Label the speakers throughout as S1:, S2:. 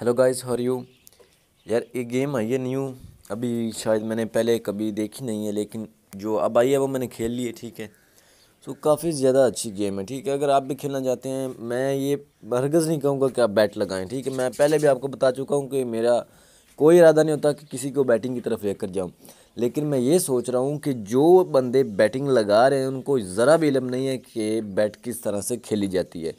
S1: hello guys her you यार ये game आई है न्यू अभी शायद मैंने पहले कभी देखी नहीं है लेकिन जो अब आई है वो मैंने खेल ली है ठीक है सो काफ़ी ज़्यादा अच्छी गेम है ठीक है अगर आप भी खेलना चाहते हैं मैं ये बरगज़ नहीं कहूँगा कि आप बैट लगाएं ठीक है मैं पहले भी आपको बता चुका हूँ कि मेरा कोई इरादा नहीं होता कि किसी को बैटिंग की तरफ लेकर जाऊँ लेकिन मैं ये सोच रहा हूँ कि जो बंदे बैटिंग लगा रहे हैं उनको ज़रा भी इलम नहीं है कि बैट किस तरह से खेली जाती है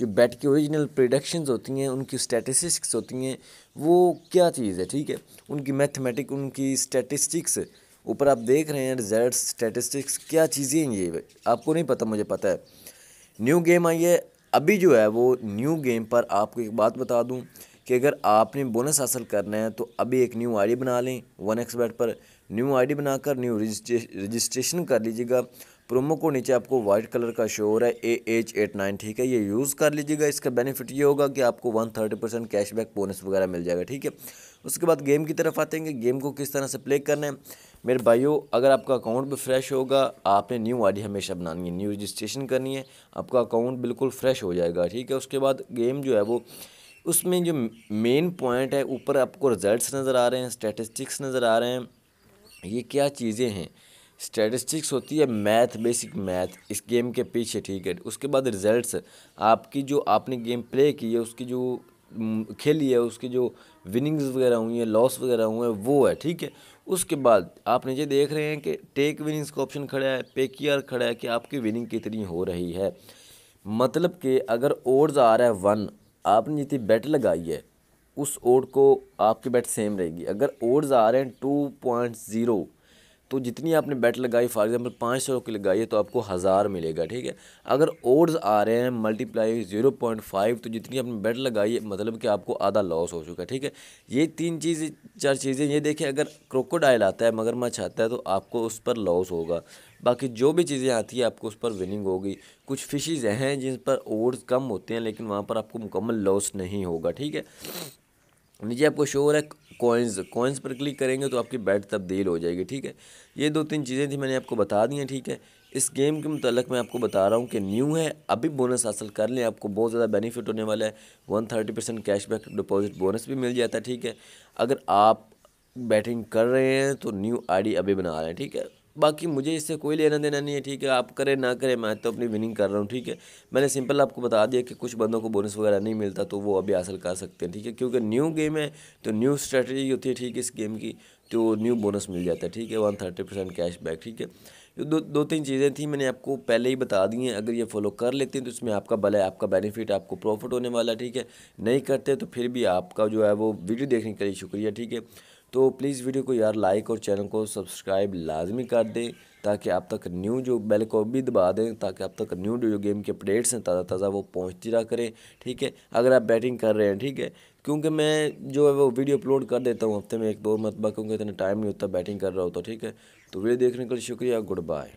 S1: जो बैट की ओरिजिनल प्रिडक्शंस होती हैं उनकी स्टैटिस्टिक्स होती हैं वो क्या चीज़ है ठीक है उनकी मैथमेटिक उनकी स्टैटिस्टिक्स ऊपर आप देख रहे हैं रिजल्ट स्टैटिस्टिक्स क्या चीज़ें हैं ये आपको नहीं पता मुझे पता है न्यू गेम आई है अभी जो है वो न्यू गेम पर आपको एक बात बता दूँ कि अगर आपने बोनस हासिल करना है तो अभी एक न्यू आई बना लें वन एक्स बैट पर न्यू आई बनाकर न्यू रजिस्ट्रेशन कर लीजिएगा प्रोमो को नीचे आपको वाइट कलर का शो हो रहा है ए एच एट नाइन ठीक है ये यूज़ कर लीजिएगा इसका बेनिफिट ये होगा कि आपको one thirty percent cashback bonus वगैरह मिल जाएगा ठीक है उसके बाद गेम की तरफ आते हैं गेम को किस तरह से प्ले करना है मेरे भाइयों अगर आपका अकाउंट भी फ्रेश होगा आपने न्यू आई हमेशा बनानी है न्यू रजिस्ट्रेशन करनी है आपका अकाउंट बिल्कुल फ्रेश हो जाएगा ठीक है उसके बाद गेम जो है वो उसमें जो मेन पॉइंट है ऊपर आपको रिजल्ट्स नज़र आ रहे हैं स्टैटिस्टिक्स नज़र आ रहे हैं ये क्या चीज़ें हैं स्टैटिस्टिक्स होती है मैथ बेसिक मैथ इस गेम के पीछे ठीक है उसके बाद रिजल्ट्स आपकी जो आपने गेम प्ले की है उसकी जो खेली है उसकी जो विनिंग्स वगैरह हुई हैं लॉस वगैरह हुए हैं वो है ठीक है उसके बाद आप नीचे देख रहे हैं कि टेक विनिंग्स का ऑप्शन खड़ा है पे खड़ा है कि आपकी विनिंग कितनी हो रही है मतलब कि अगर ओड्स आ रहा है वन आपने जितनी बैट लगाई है उस ओड को आपकी बैट सेम रहेगी अगर ओड्स आ रहे हैं टू पॉइंट ज़ीरो तो जितनी आपने बैट लगाई फॉर एग्ज़ाम्पल पाँच सौ की लगाई है तो आपको हज़ार मिलेगा ठीक है अगर ओड्स आ रहे हैं मल्टीप्लाई ज़ीरो पॉइंट फाइव तो जितनी आपने बैट लगाई है मतलब कि आपको आधा लॉस हो चुका है ठीक है ये तीन चीज़ चार चीज़ें ये देखें अगर क्रोकोडाइल आता है मगरमच्छ आता है तो आपको उस पर लॉस होगा बाकी जो भी चीज़ें आती है आपको उस पर विनिंग होगी कुछ फिशेज़ हैं जिन पर ओड्स कम होते हैं लेकिन वहाँ पर आपको मुकम्मल लॉस नहीं होगा ठीक है नीचे आपको शो हो रहा है कॉइन्स कॉइन्स पर क्लिक करेंगे तो आपकी बैट तब्दील हो जाएगी ठीक है ये दो तीन चीज़ें थी मैंने आपको बता दी हैं ठीक है इस गेम के मतलब मैं आपको बता रहा हूँ कि न्यू है अभी बोनस हासिल कर लें आपको बहुत ज़्यादा बेनिफिट होने वाला है one thirty percent cash back deposit bonus भी मिल जाता है ठीक है अगर आप बैटिंग कर रहे हैं तो न्यू आईडी अभी बना रहे हैं ठीक है बाकी मुझे इससे कोई लेना देना नहीं है ठीक है आप करें ना करें मैं तो अपनी विनिंग कर रहा हूँ ठीक है मैंने सिंपल आपको बता दिया कि कुछ बंदों को बोनस वगैरह नहीं मिलता तो वो अभी हासिल कर सकते हैं ठीक है क्योंकि न्यू गेम है तो न्यू स्ट्रेटजी होती है ठीक है इस गेम की तो न्यू बोनस मिल जाता है ठीक है one thirty percent cash back ठीक है तो दो दो तीन चीज़ें थी मैंने आपको पहले ही बता दी हैं अगर ये फॉलो कर लेते हैं तो इसमें आपका भला है आपका बेनिफिट आपको प्रॉफिट होने वाला ठीक है नहीं करते तो फिर भी आपका जो है वो वीडियो देखने के लिए शुक्रिया ठीक है तो प्लीज़ वीडियो को यार लाइक और चैनल को सब्सक्राइब लाजमी कर दें ताकि आप तक न्यू जो बेल को भी दबा दें ताकि आप तक न्यू जो गेम के अपडेट्स हैं ताज़ा ताज़ा वो पहुँचती रहा करें ठीक है अगर आप बैटिंग कर रहे हैं ठीक है क्योंकि मैं जो है वो वीडियो अपलोड कर देता हूँ हफ्ते में एक दो मतबा क्योंकि इतना टाइम नहीं होता बैटिंग कर रहा होता ठीक है तो वीडियो देखने के लिए शुक्रिया गुड बाय